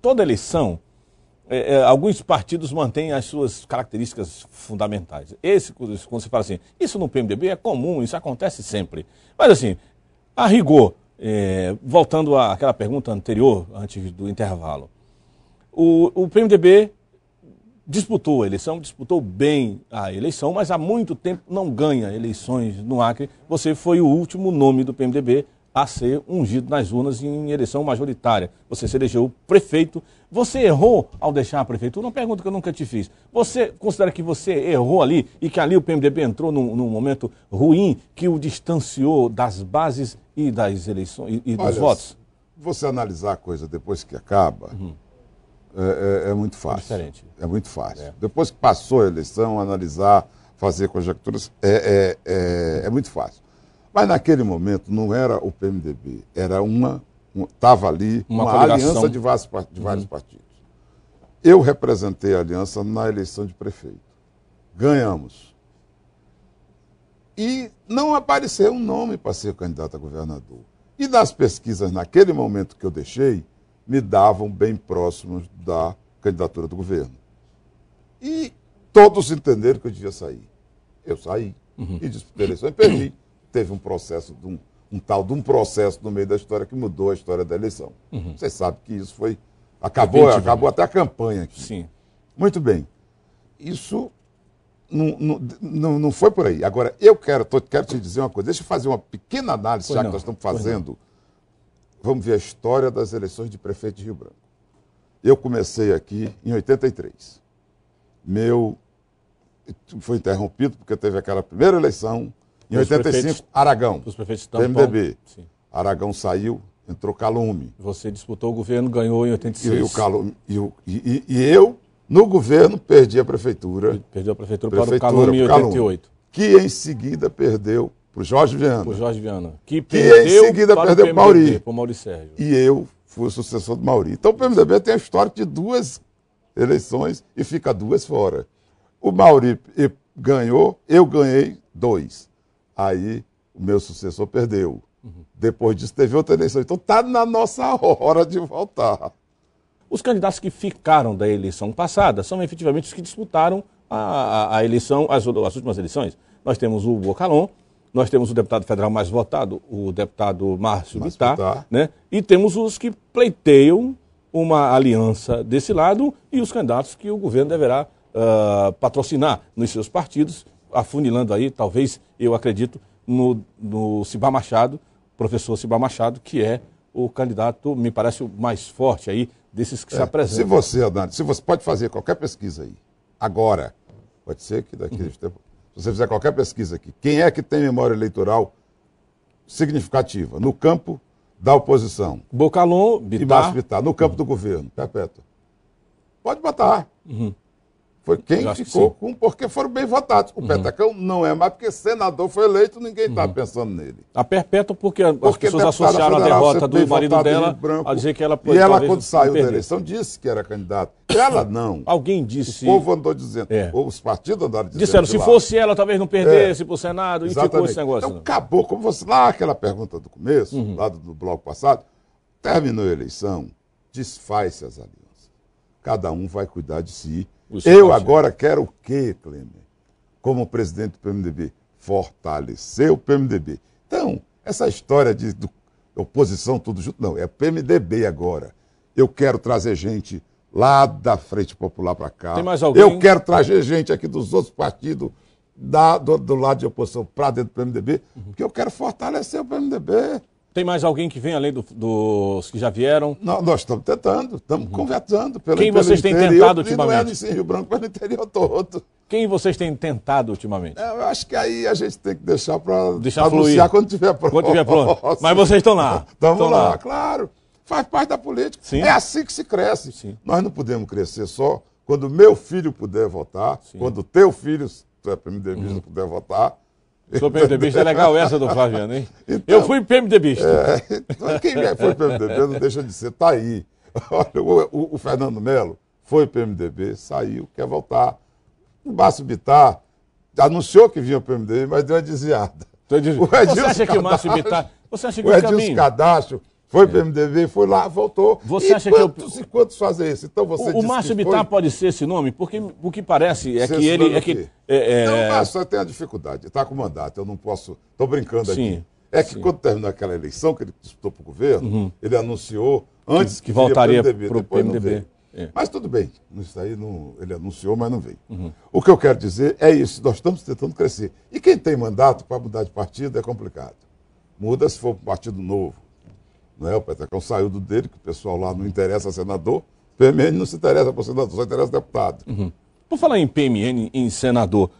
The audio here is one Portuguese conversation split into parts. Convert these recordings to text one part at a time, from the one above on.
Toda eleição, é, é, alguns partidos mantêm as suas características fundamentais. Esse, quando você fala assim, isso no PMDB é comum, isso acontece sempre. Mas assim, a rigor, é, voltando àquela pergunta anterior, antes do intervalo, o, o PMDB disputou a eleição, disputou bem a eleição, mas há muito tempo não ganha eleições no Acre. Você foi o último nome do PMDB a ser ungido nas urnas em eleição majoritária. Você se elegeu prefeito. Você errou ao deixar a prefeitura? Uma pergunta que eu nunca te fiz. Você considera que você errou ali e que ali o PMDB entrou num, num momento ruim que o distanciou das bases e das eleições e, e dos votos? Você analisar a coisa depois que acaba uhum. é, é, é, muito fácil. É diferente. É muito fácil. É. Depois que passou a eleição, analisar, fazer conjecturas é, é, é, é muito fácil. Mas naquele momento não era o PMDB, era uma. Estava um, ali uma, uma aliança de vários, de vários uhum. partidos. Eu representei a aliança na eleição de prefeito. Ganhamos. E não apareceu um nome para ser candidato a governador. E nas pesquisas, naquele momento que eu deixei, me davam bem próximos da candidatura do governo. E todos entenderam que eu devia sair. Eu saí uhum. e disputei a eleição e perdi teve um processo, um, um tal de um processo no meio da história que mudou a história da eleição. Uhum. Você sabe que isso foi. Acabou, acabou até a campanha aqui. Sim. Muito bem. Isso não, não, não, não foi por aí. Agora, eu quero, tô, quero te dizer uma coisa. Deixa eu fazer uma pequena análise, pois já não, que nós estamos fazendo. Vamos ver a história das eleições de prefeito de Rio Branco. Eu comecei aqui em 83. Meu. Foi interrompido porque teve aquela primeira eleição em 85, prefeitos, Aragão. Os prefeitos de PMDB. Sim. Aragão saiu, entrou Calume. Você disputou o governo, ganhou em 86. E, o e, o, e, e, eu, no governo, perdi a prefeitura. Perdeu a prefeitura, prefeitura para o Calume em 88. que em seguida perdeu para o Jorge Viana. Para o Jorge Viana. Que, perdeu que em seguida para perdeu para o Mauri. Para o Mauri Sérgio. E eu fui o sucessor do Mauri. Então o PMDB tem a história de duas eleições e fica duas fora. O Mauri ganhou, eu ganhei dois. Aí o meu sucessor perdeu. Uhum. Depois disso teve outra eleição. Então está na nossa hora de voltar. Os candidatos que ficaram da eleição passada são efetivamente os que disputaram a, a, a eleição, as, as, últimas eleições. Nós temos o Bocalon, nós temos o deputado federal mais votado, o deputado Márcio, Vittar, Né? e temos os que pleiteiam uma aliança desse lado e os candidatos que o governo deverá uh, patrocinar nos seus partidos afunilando aí, talvez, eu acredito, no, no Cibá Machado, professor Cibá Machado, que é o candidato, me parece, o mais forte aí desses que é, se apresentam. Se você, Adante, se você pode fazer qualquer pesquisa aí, agora, pode ser que daqui a uhum. tempo, se você fizer qualquer pesquisa aqui, quem é que tem memória eleitoral significativa no campo da oposição? Bocalon, Bitar. E Bitar, no campo uhum. do governo, perpétuo. Pode botar. Uhum. Foi quem ficou com, porque foram bem votados. O uhum. Petacão não é mais, porque senador foi eleito, ninguém está uhum. pensando nele. A tá perpétua, porque, porque as pessoas associaram a derrota do marido dela a dizer que ela pode E ela, quando saiu da eleição, disse que era candidata. Ela uhum. não. Alguém disse. O povo andou dizendo. É. Os partidos andaram dizendo. Disseram, se fosse ela, talvez não perdesse é. para o Senado, Exatamente. e ficou esse negócio. Então, né? acabou, como você. Lá aquela pergunta do começo, uhum. lá do, do bloco passado, terminou a eleição, desfaz-se as alianças. Cada um vai cuidar de si eu agora quero o quê, Clemer? Como presidente do PMDB? Fortalecer o PMDB. Então, essa história de do, oposição tudo junto, não, é PMDB agora. Eu quero trazer gente lá da Frente Popular para cá. Tem mais alguém? Eu quero trazer gente aqui dos outros partidos da, do, do, lado de oposição para dentro do PMDB, porque eu quero fortalecer o PMDB. Tem mais alguém que vem além do, dos que já vieram? Não, nós estamos tentando, estamos uhum. conversando. Pelo, Quem vocês têm tentado ultimamente? Não é Rio Branco, mas no interior todo. Quem vocês têm tentado ultimamente? É, eu acho que aí a gente tem que deixar para deixar fluir. quando tiver pronto. Quando tiver pronto. Mas vocês estão lá. Estamos lá, lá, claro. Faz parte da política. Sim. É assim que se cresce. Sim. Nós não podemos crescer só quando meu filho puder votar, Sim. quando teu filho, se tu é primeiro-ministro, uhum. puder votar Sou PMDBista, é legal essa do Flaviano, hein? Então, eu fui PMDBista. É, então, quem já é foi PMDB não deixa de ser, tá aí. Olha, o, o, o Fernando Melo foi PMDB, saiu, quer voltar. O Márcio Bittar anunciou que vinha o PMDB, mas deu uma desviada. Então, diz... Você acha que o Márcio Bittar... Você acha que o, o Edilson Cadastro foi para o MDB, foi lá, voltou. Você e acha quantos que eu... e quantos fazem isso? Então você O, o Márcio Bittar foi... pode ser esse nome? Porque o que parece é que ele. É que, é, é... Não, Márcio, tem a dificuldade. Está com mandato, eu não posso. Estou brincando Sim. aqui. É que Sim. quando terminou aquela eleição que ele disputou para o governo, uhum. ele anunciou antes que, que voltaria para o MDB. Pro, MDB. É. Mas tudo bem, isso aí não, ele anunciou, mas não veio. Uhum. O que eu quero dizer é isso, nós estamos tentando crescer. E quem tem mandato para mudar de partido é complicado. Muda se for para um partido novo. Né? O Petecão saiu do dele, que o pessoal lá não interessa senador. PMN não se interessa por senador, só interessa deputado. Uhum. Por falar em PMN, em senador,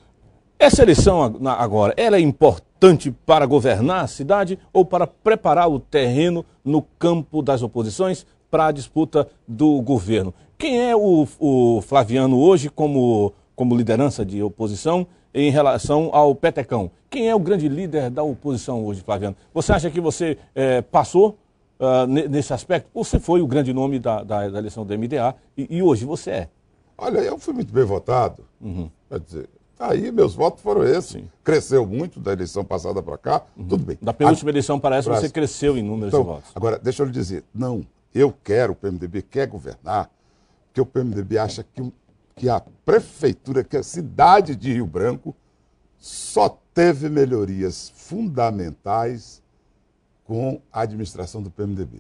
essa eleição agora, ela é importante para governar a cidade ou para preparar o terreno no campo das oposições para a disputa do governo? Quem é o, o Flaviano hoje como, como liderança de oposição em relação ao Petecão? Quem é o grande líder da oposição hoje, Flaviano? Você acha que você é, passou uh, nesse aspecto? Você foi o grande nome da, da, da eleição do MDA e, e, hoje você é. Olha, eu fui muito bem votado. Uhum. Quer dizer, tá aí meus votos foram esses. Sim. Cresceu muito da eleição passada para cá, uhum. tudo bem. Da penúltima a... eleição parece que você cresceu em números então, de votos. Agora, deixa eu lhe dizer, não, eu quero, o PMDB quer governar, porque o PMDB acha que, que a prefeitura, que a cidade de Rio Branco só teve melhorias fundamentais com a administração do PMDB.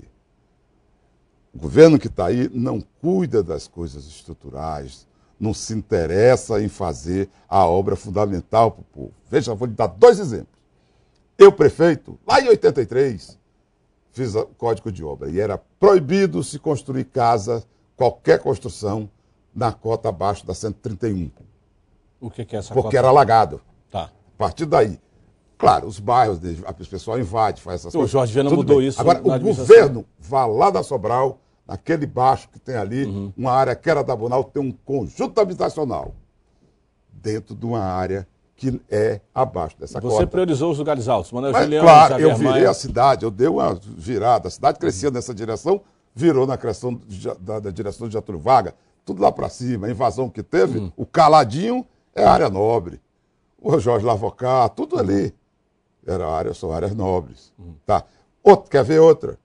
O governo que está aí não cuida das coisas estruturais, não se interessa em fazer a obra fundamental para o povo. Veja, vou lhe dar dois exemplos. Eu, prefeito, lá em 83, fiz o código de obra e era proibido se construir casa, qualquer construção, na cota abaixo da 131. O que, que é essa Porque cota? era alagado. Tá. A partir daí, Claro, os bairros, as pessoas invade, faz essas o coisas. O Jorge Viana mudou bem. isso. Agora, o governo vá lá da Sobral, naquele baixo que tem ali, uhum. uma área que era da Bonal, tem um conjunto habitacional dentro de uma área que é abaixo dessa Você Você priorizou os lugares altos, Manoel Mas, Juliano, Claro, Javier eu virei Maia. a cidade, eu dei uma virada. A cidade crescia uhum. nessa direção, virou na criação da, da direção de Getúlio Vaga, tudo lá para cima. A invasão que teve, uhum. o caladinho é área nobre. O Jorge Lavocá, tudo ali. Era áreas são áreas nobres. Uhum. Tá. Outro quer ver outra?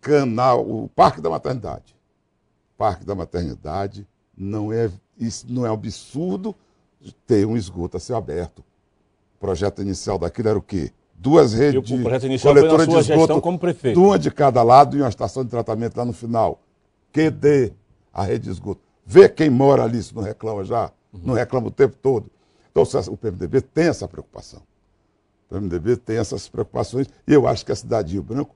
Canal, o Parque da Maternidade. Parque da Maternidade não é, isso não é absurdo ter um esgoto a ser aberto. O projeto inicial daquilo era o quê? Duas redes de coletora de esgoto, como prefeito. uma de cada lado e uma estação de tratamento lá no final. QD, a rede de esgoto. Vê quem mora ali, se não reclama já, uhum. não reclama o tempo todo. Então o PMDB tem essa preocupação o MDB tem essas preocupações e eu acho que a cidade de Rio Branco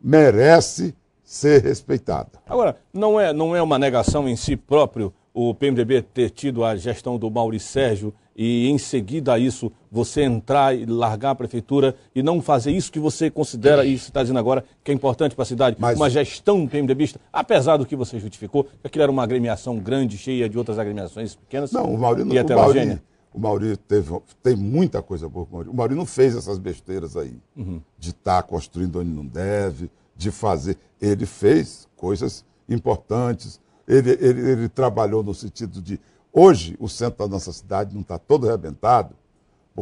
merece ser respeitada. Agora, não é, não é uma negação em si próprio o PMDB ter tido a gestão do Maurício Sérgio e em seguida a isso você entrar e largar a prefeitura e não fazer isso que você considera, e está dizendo agora, que é importante para a cidade, Mas... uma gestão PMDBista, apesar do que você justificou, que aquilo era uma agremiação grande, cheia de outras agremiações pequenas não, o Maurício, e heterogênea. O Maurinho, o Maurício teve, tem muita coisa boa com o Maurício. O Maurício não fez essas besteiras aí, uhum. de estar tá construindo onde não deve, de fazer. Ele fez coisas importantes. Ele, ele, ele trabalhou no sentido de. Hoje, o centro da nossa cidade não está todo arrebentado,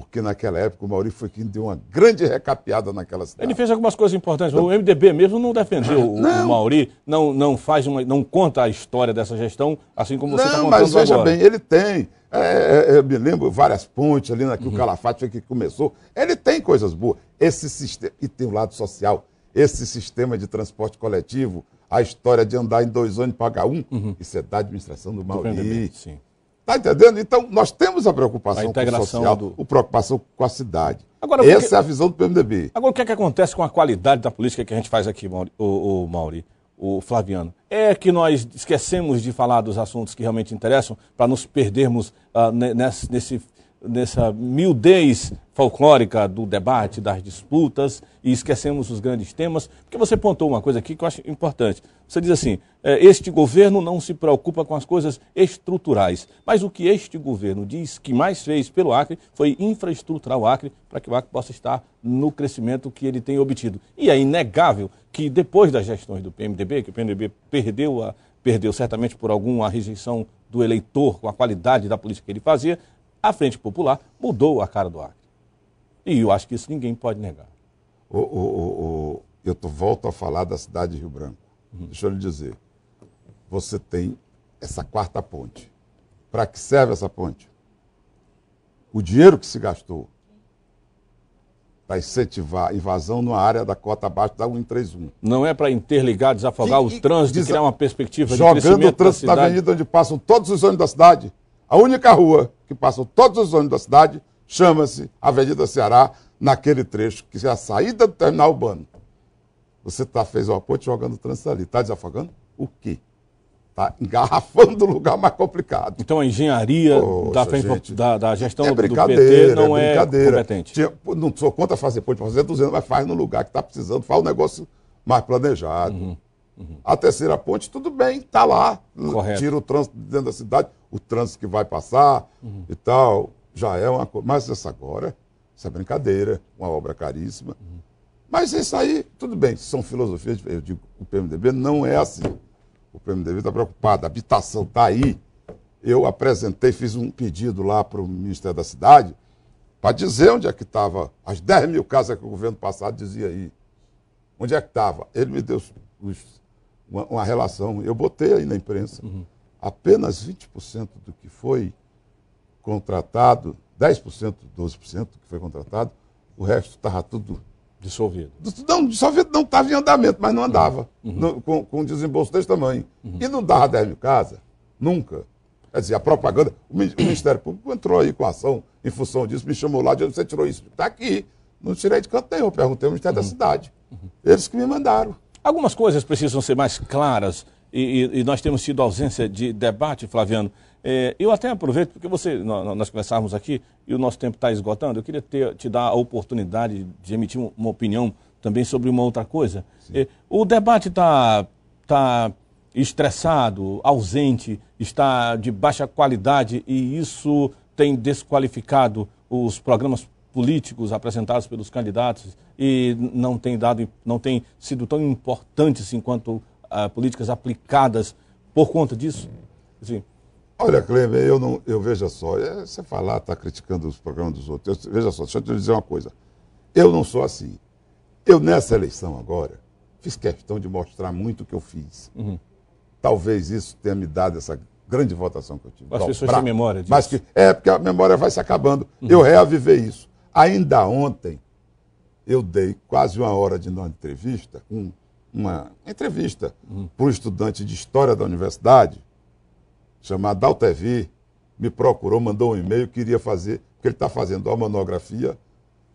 porque naquela época o Maurício foi quem deu uma grande recapeada naquela cidade. Ele fez algumas coisas importantes. O MDB mesmo não defendeu não. o, Mauri, não, não faz uma, não conta a história dessa gestão, assim como você está contando mas veja agora. bem, ele tem. É, é, é eu me lembro várias pontes ali naquele uhum. Calafate foi que começou. Ele tem coisas boas. Esse sistema e tem o lado social. Esse sistema de transporte coletivo, a história de andar em dois ônibus pagar um, uhum. isso é da administração do Mauri. sim. Está entendendo? Então, nós temos a preocupação a com o social, do... a preocupação com a cidade. Agora, Essa é a visão do PMDB. Agora, o que é que acontece com a qualidade da política que a gente faz aqui, Mauri, o, o Mauri, o Flaviano? É que nós esquecemos de falar dos assuntos que realmente interessam para nos perdermos uh, nesse, nesse nessa miudez folclórica do debate, das disputas, e esquecemos os grandes temas, porque você pontou uma coisa aqui que eu acho importante. Você diz assim: é, este governo não se preocupa com as coisas estruturais, mas o que este governo diz que mais fez pelo Acre foi infraestruturar o Acre para que o Acre possa estar no crescimento que ele tem obtido. E é inegável que depois das gestões do PMDB, que o PMDB perdeu a, perdeu certamente por alguma rejeição do eleitor com a qualidade da política que ele fazia, a Frente Popular mudou a cara do Acre. E eu acho que isso ninguém pode negar. O, o, o, eu volto a falar da cidade de Rio Branco. Uhum. Deixa eu lhe dizer. Você tem essa quarta ponte. Para que serve essa ponte? O dinheiro que se gastou para incentivar invasão numa área da cota abaixo da 131. Não é para interligar, desafogar que, os trânsitos, desa... criar uma perspectiva de Jogando o trânsito tá da avenida onde passam todos os ônibus da cidade. A única rua que passam todos os ônibus da cidade, chama-se Avenida Ceará, naquele trecho que é a saída do terminal urbano. Você tá, fez uma ponte jogando trânsito ali. Está desafogando o quê? Está engarrafando o lugar mais complicado. Então a engenharia Poxa, da, gente, da, da, gestão é do PT não é, é brincadeira. é competente. Tinha, não sou contra fazer ponte fazer 200, mas faz no lugar que está precisando, faz um negócio mais planejado. Uhum. Uhum. A terceira ponte, tudo bem, está lá. Correto. Tira o trânsito dentro da cidade, o trânsito que vai passar uhum. e tal. Já é uma coisa. Mas essa agora, isso é brincadeira, uma obra caríssima. Uhum. Mas isso aí, tudo bem, são filosofias. Eu digo, o PMDB não é assim. O PMDB está preocupado, a habitação está aí. Eu apresentei, fiz um pedido lá para o Ministério da Cidade para dizer onde é que estava as 10 mil casas que o governo passado dizia aí. Onde é que estava? Ele me deu os uma, uma relação. Eu botei aí na imprensa. Uhum. Apenas 20% do que foi contratado, 10%, 12% do que foi contratado, o resto estava tudo. Dissolvido. Não, dissolvido não estava em andamento, mas não uhum. andava. Uhum. No, com, com um desembolso desse tamanho. Uhum. E não dava 10 mil casas, nunca. Quer dizer, a propaganda. O Ministério Público entrou aí com a ação em função disso, me chamou lá, disse: você tirou isso? Está aqui. Não tirei de canto nenhum, perguntei ao Ministério uhum. da Cidade. Uhum. Eles que me mandaram. Algumas coisas precisam ser mais claras e, e, e nós temos tido ausência de debate, Flaviano. É, eu até aproveito, porque você, nós, nós começarmos aqui e o nosso tempo está esgotando, eu queria ter, te dar a oportunidade de emitir uma opinião também sobre uma outra coisa. É, o debate está tá estressado, ausente, está de baixa qualidade e isso tem desqualificado os programas políticos apresentados pelos candidatos e não tem dado, não tem sido tão importantes assim enquanto uh, ah, políticas aplicadas por conta disso? Assim, Olha, Cleber, eu não, eu veja só, é, você falar, está criticando os programas dos outros. Eu, veja só, deixa eu te dizer uma coisa. Eu não sou assim. Eu nessa eleição agora fiz questão de mostrar muito o que eu fiz. Uhum. Talvez isso tenha me dado essa grande votação que eu tive. As pessoas têm memória disso. Mas que, é, porque a memória vai se acabando. Uhum. Eu reaviver isso. Ainda ontem, eu dei quase uma hora de uma entrevista, um, uma entrevista uhum. para um estudante de História da Universidade, chamado Altevi, me procurou, mandou um e-mail, queria fazer, porque ele está fazendo uma monografia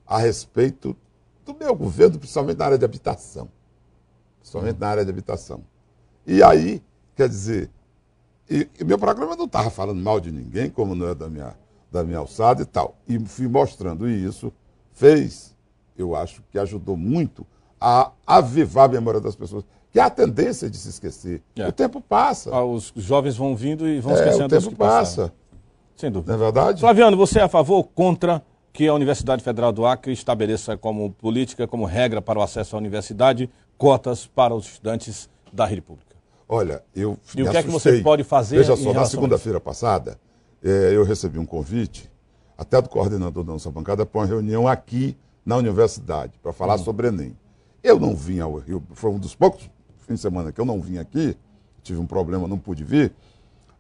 a respeito do meu governo, principalmente na área de habitação. Principalmente hum. na área de habitação. E aí, quer dizer, e, e meu programa não estava falando mal de ninguém, como não é da minha da minha alçada e tal. E fui mostrando isso, fez, eu acho que ajudou muito a avivar a memória das pessoas. Que há é a tendência de se esquecer. É. O tempo passa. Ah, os jovens vão vindo e vão é, esquecendo o tempo que passa. Passaram. Sem dúvida. Não é verdade? Flaviano, você é a favor ou contra que a Universidade Federal do Acre estabeleça como política, como regra para o acesso à universidade, cotas para os estudantes da rede pública? Olha, eu. E o que assustei. é que você pode fazer? Veja só, na segunda-feira passada, é, eu recebi um convite, até do coordenador da nossa bancada, para uma reunião aqui na universidade, para falar uhum. sobre Enem. Eu não vim ao Rio, foi um dos poucos fins de semana que eu não vim aqui, tive um problema, não pude vir,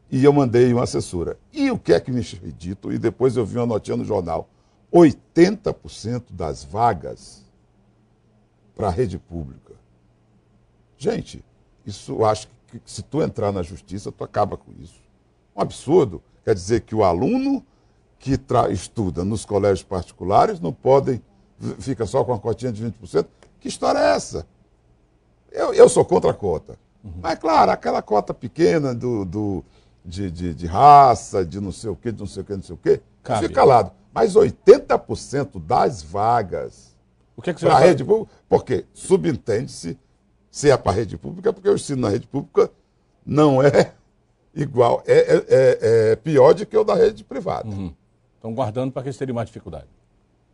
e eu mandei uma assessora. E o que é que me foi dito? E depois eu vi uma notinha no jornal. 80% das vagas para a rede pública. Gente, isso eu acho que se tu entrar na justiça, tu acaba com isso absurdo. Quer dizer que o aluno que estuda nos colégios particulares não podem fica só com a cotinha de 20%. Que história é essa? Eu, eu sou contra a cota. Uhum. Mas, claro, aquela cota pequena do, do de, de, de, raça, de não sei o quê, de não sei o quê, não sei o quê, Cabe. fica calado. Mas 80% das vagas o que é que para a rede pública, porque subentende-se, se é para a rede pública, porque o ensino na rede pública não é igual, é, é, é, é pior do que o da rede privada. Uhum. Estão guardando para aqueles que teriam mais dificuldade.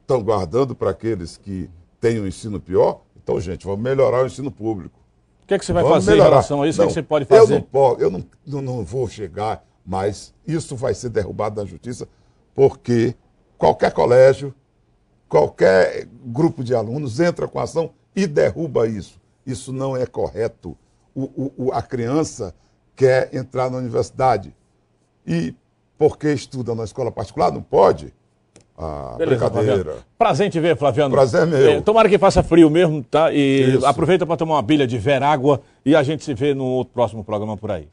Estão guardando para aqueles que têm um ensino pior? Então, gente, vamos melhorar o ensino público. O que, é que você vai vamos fazer melhorar. em relação a isso? o que, é que, você pode fazer? Eu não, posso, eu não, não, não vou chegar, mas isso vai ser derrubado na justiça, porque qualquer colégio, qualquer grupo de alunos entra com ação e derruba isso. Isso não é correto. O, o, o a criança quer entrar na universidade e porque estuda na escola particular não pode. Ah, Beleza, brincadeira. Flaviano. Prazer em te ver, Flaviano. Prazer é meu. É, tomara que faça frio mesmo, tá? E Isso. aproveita para tomar uma bilha de ver água e a gente se vê no outro próximo programa por aí.